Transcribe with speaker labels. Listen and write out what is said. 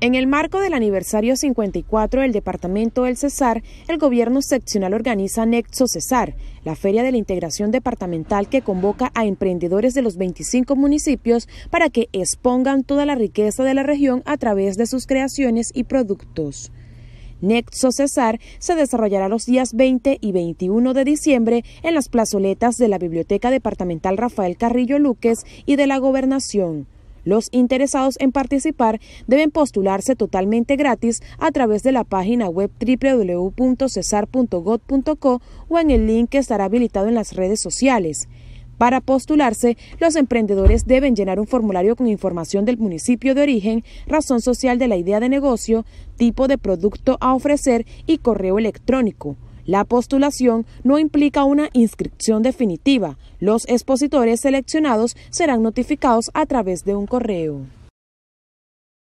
Speaker 1: En el marco del aniversario 54 del Departamento del Cesar, el gobierno seccional organiza Nexo Cesar, la feria de la integración departamental que convoca a emprendedores de los 25 municipios para que expongan toda la riqueza de la región a través de sus creaciones y productos. Nexo Cesar se desarrollará los días 20 y 21 de diciembre en las plazoletas de la Biblioteca Departamental Rafael Carrillo Luques y de la Gobernación. Los interesados en participar deben postularse totalmente gratis a través de la página web www.cesar.gov.co o en el link que estará habilitado en las redes sociales. Para postularse, los emprendedores deben llenar un formulario con información del municipio de origen, razón social de la idea de negocio, tipo de producto a ofrecer y correo electrónico. La postulación no implica una inscripción definitiva. Los expositores seleccionados serán notificados a través de un correo.